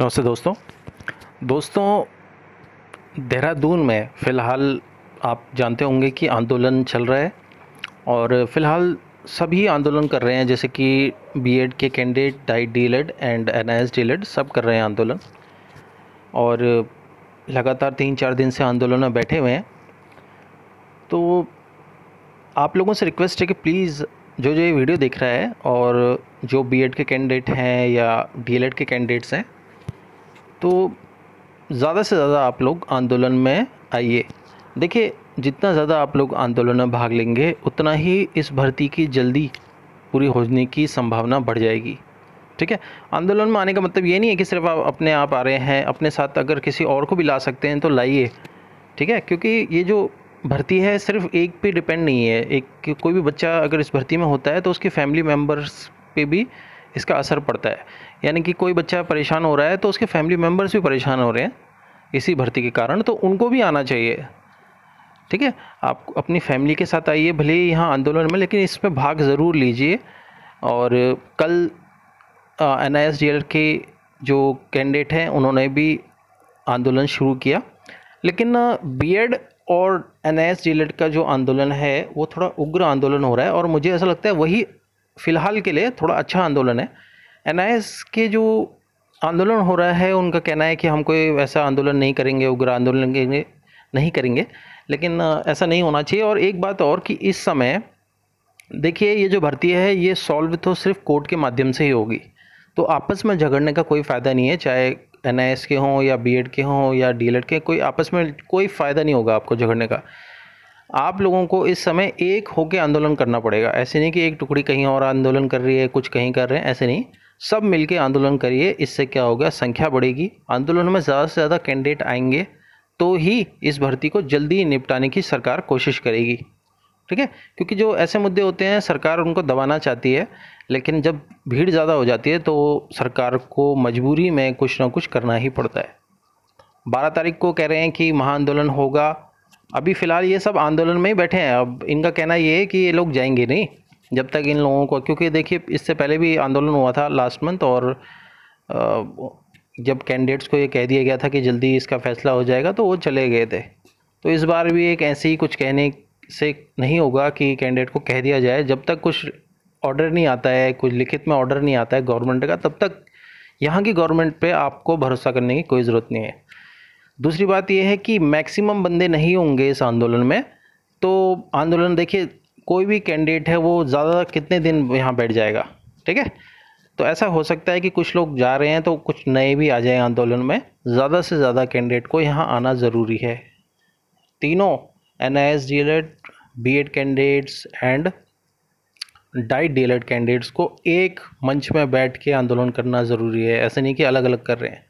नमस्ते दोस्तों दोस्तों देहरादून में फ़िलहाल आप जानते होंगे कि आंदोलन चल रहा है और फ़िलहाल सभी आंदोलन कर रहे हैं जैसे कि बीएड के candidate DIET D Ed and N I S D Ed सब कर रहे हैं आंदोलन और लगातार तीन चार दिन से आंदोलन में बैठे हुए हैं तो आप लोगों से रिक्वेस्ट है कि प्लीज़ जो जो ये वीडियो देख रहा है और जो बीएड के कैंडिडेट हैं या डीएलएड e के कैंडिडेट्स हैं तो ज़्यादा से ज़्यादा आप लोग आंदोलन में आइए देखिए जितना ज़्यादा आप लोग आंदोलन में भाग लेंगे उतना ही इस भर्ती की जल्दी पूरी होने की संभावना बढ़ जाएगी ठीक है आंदोलन में आने का मतलब ये नहीं है कि सिर्फ आप अपने आप आ रहे हैं अपने साथ अगर किसी और को भी ला सकते हैं तो लाइए ठीक है क्योंकि ये जो भर्ती है सिर्फ एक पे डिपेंड नहीं है एक कोई भी बच्चा अगर इस भर्ती में होता है तो उसके फैमिली मेम्बर्स पे भी इसका असर पड़ता है यानी कि कोई बच्चा परेशान हो रहा है तो उसके फैमिली मेम्बर्स भी परेशान हो रहे हैं इसी भर्ती के कारण तो उनको भी आना चाहिए ठीक है आप अपनी फैमिली के साथ आइए भले ही यहाँ आंदोलन में लेकिन इसमें भाग ज़रूर लीजिए और कल एन आई एस के जो कैंडिडेट हैं उन्होंने भी आंदोलन शुरू किया लेकिन बीएड और एन आई एस का जो आंदोलन है वो थोड़ा उग्र आंदोलन हो रहा है और मुझे ऐसा लगता है वही फ़िलहाल के लिए थोड़ा अच्छा आंदोलन है एन के जो आंदोलन हो रहा है उनका कहना है कि हम कोई वैसा आंदोलन नहीं करेंगे उग्र आंदोलन नहीं करेंगे लेकिन ऐसा नहीं होना चाहिए और एक बात और कि इस समय देखिए ये जो भर्ती है ये सॉल्व तो सिर्फ कोर्ट के माध्यम से ही होगी तो आपस में झगड़ने का कोई फ़ायदा नहीं है चाहे एन के हों या बी के हों या डी के कोई आपस में कोई फ़ायदा नहीं होगा आपको झगड़ने का आप लोगों को इस समय एक होकर आंदोलन करना पड़ेगा ऐसे नहीं कि एक टुकड़ी कहीं और आंदोलन कर रही है कुछ कहीं कर रहे हैं ऐसे नहीं सब मिलके आंदोलन करिए इससे क्या होगा संख्या बढ़ेगी आंदोलन में ज़्यादा से ज़्यादा कैंडिडेट आएंगे तो ही इस भर्ती को जल्दी निपटाने की सरकार कोशिश करेगी ठीक है क्योंकि जो ऐसे मुद्दे होते हैं सरकार उनको दबाना चाहती है लेकिन जब भीड़ ज़्यादा हो जाती है तो सरकार को मजबूरी में कुछ ना कुछ करना ही पड़ता है बारह तारीख को कह रहे हैं कि महाआंदोलन होगा अभी फ़िलहाल ये सब आंदोलन में ही बैठे हैं अब इनका कहना ये है कि ये लोग जाएंगे नहीं जब तक इन लोगों को क्योंकि देखिए इससे पहले भी आंदोलन हुआ था लास्ट मंथ और जब कैंडिडेट्स को ये कह दिया गया था कि जल्दी इसका फ़ैसला हो जाएगा तो वो चले गए थे तो इस बार भी एक ऐसे ही कुछ कहने से नहीं होगा कि कैंडिडेट को कह दिया जाए जब तक कुछ ऑर्डर नहीं आता है कुछ लिखित में ऑर्डर नहीं आता है गवर्नमेंट का तब तक यहाँ की गवर्नमेंट पे आपको भरोसा करने की कोई ज़रूरत नहीं है दूसरी बात यह है कि मैक्सिमम बंदे नहीं होंगे इस आंदोलन में तो आंदोलन देखिए कोई भी कैंडिडेट है वो ज़्यादा कितने दिन यहाँ बैठ जाएगा ठीक है तो ऐसा हो सकता है कि कुछ लोग जा रहे हैं तो कुछ नए भी आ जाएं आंदोलन में ज़्यादा से ज़्यादा कैंडिडेट को यहाँ आना ज़रूरी है तीनों N I S D L Ed B Ed candidates and DIET D L Ed candidates को एक मंच में बैठ के आंदोलन करना ज़रूरी है ऐसे नहीं कि अलग अलग कर रहे हैं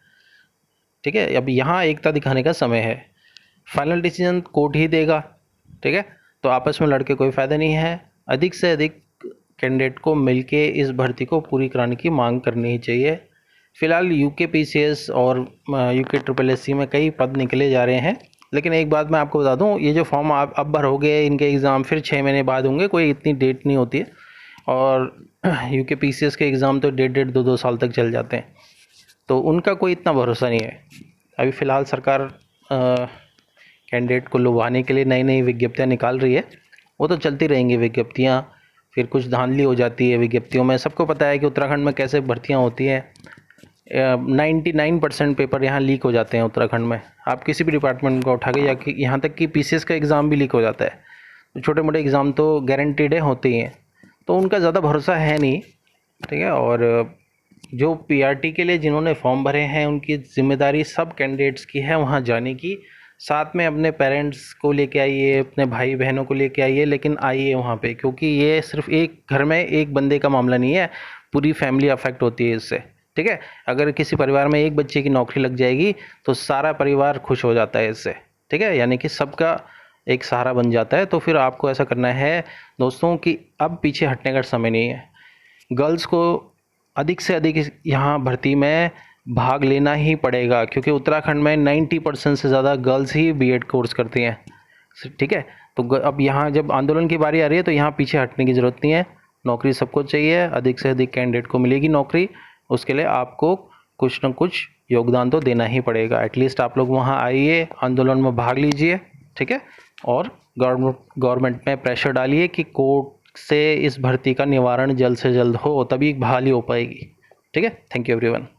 ठीक है अब यहाँ एकता दिखाने का समय है फाइनल डिसीजन कोर्ट ही देगा ठीक है तो आपस में लड़के कोई फ़ायदा नहीं है अधिक से अधिक कैंडिडेट को मिलके इस भर्ती को पूरी कराने की मांग करनी ही चाहिए फिलहाल U K P C S और U K triple S C में कई पद निकले जा रहे हैं लेकिन एक बात मैं आपको बता दूं ये जो फॉर्म आप अब भर हो गए इनके एग्ज़ाम फिर छः महीने बाद होंगे कोई इतनी डेट नहीं होती है और U K P C S के एग्ज़ाम तो डेढ़ डेढ़ दो दो साल तक चल जाते हैं तो उनका कोई इतना भरोसा नहीं है अभी फ़िलहाल सरकार कैंडिडेट को लुभाने के लिए नई नई विज्ञप्तियाँ निकाल रही है वो तो चलती रहेंगी विज्ञप्तियाँ फिर कुछ धांधली हो जाती है विज्ञप्तियों में सबको पता है कि उत्तराखंड में कैसे भर्तियाँ होती हैं नाइन्टी नाइन परसेंट पेपर यहाँ लीक हो जाते हैं उत्तराखंड में आप किसी भी डिपार्टमेंट को उठा के या कि यहाँ तक कि पी का एग्ज़ाम भी लीक हो जाता है तो छोटे मोटे एग्ज़ाम तो गारंटीड है होते ही हैं तो उनका ज़्यादा भरोसा है नहीं ठीक है और जो पीआरटी के लिए जिन्होंने फॉर्म भरे हैं उनकी जिम्मेदारी सब कैंडिडेट्स की है वहाँ जाने की साथ में अपने पेरेंट्स को लेके आइए अपने भाई बहनों को लेके आइए लेकिन आइए वहाँ पे क्योंकि ये सिर्फ एक घर में एक बंदे का मामला नहीं है पूरी फैमिली अफेक्ट होती है इससे ठीक है अगर किसी परिवार में एक बच्चे की नौकरी लग जाएगी तो सारा परिवार खुश हो जाता है इससे ठीक है यानी कि सबका एक सहारा बन जाता है तो फिर आपको ऐसा करना है दोस्तों कि अब पीछे हटने का समय नहीं है गर्ल्स को अधिक से अधिक यहाँ भर्ती में भाग लेना ही पड़ेगा क्योंकि उत्तराखंड में 90 परसेंट से ज़्यादा गर्ल्स ही बीएड कोर्स करती हैं ठीक है तो अब यहाँ जब आंदोलन की बारी आ रही है तो यहाँ पीछे हटने की ज़रूरत नहीं है नौकरी सबको चाहिए अधिक से अधिक कैंडिडेट को मिलेगी नौकरी उसके लिए आपको कुछ न कुछ योगदान तो देना ही पड़ेगा एटलीस्ट आप लोग वहाँ आइए आंदोलन में भाग लीजिए ठीक है और गवर्नमेंट में प्रेशर डालिए कि कोर्ट से इस भर्ती का निवारण जल्द से जल्द हो तभी बहाली हो पाएगी ठीक है थैंक यू एवरीवन